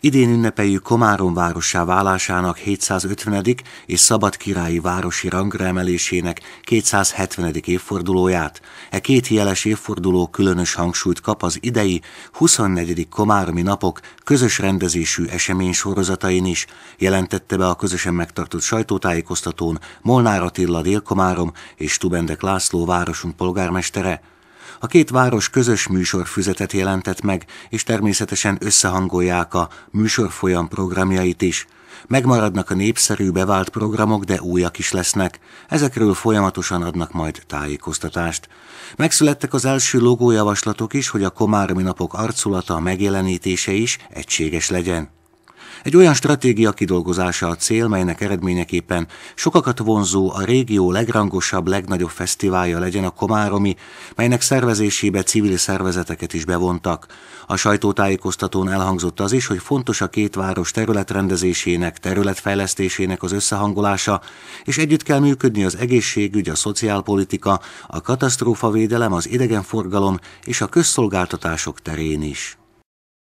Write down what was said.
Idén ünnepeljük Komárom városá válásának 750. és Szabad királyi városi rangra emelésének 270. évfordulóját. E két jeles évforduló különös hangsúlyt kap az idei 24. Komáromi napok közös rendezésű esemény sorozatain is, jelentette be a közösen megtartott sajtótájékoztatón Molnár Attila Délkomárom és Tubendek László városunk polgármestere. A két város közös műsorfüzetet jelentett meg, és természetesen összehangolják a műsorfolyam programjait is. Megmaradnak a népszerű, bevált programok, de újak is lesznek. Ezekről folyamatosan adnak majd tájékoztatást. Megszülettek az első logójavaslatok is, hogy a Komáromi Napok arculata, a megjelenítése is egységes legyen. Egy olyan stratégia kidolgozása a cél, melynek eredményeképpen sokakat vonzó a régió legrangosabb, legnagyobb fesztiválja legyen a Komáromi, melynek szervezésébe civil szervezeteket is bevontak. A sajtótájékoztatón elhangzott az is, hogy fontos a két város területrendezésének, területfejlesztésének az összehangolása, és együtt kell működni az egészségügy, a szociálpolitika, a katasztrófavédelem, az idegenforgalom és a közszolgáltatások terén is.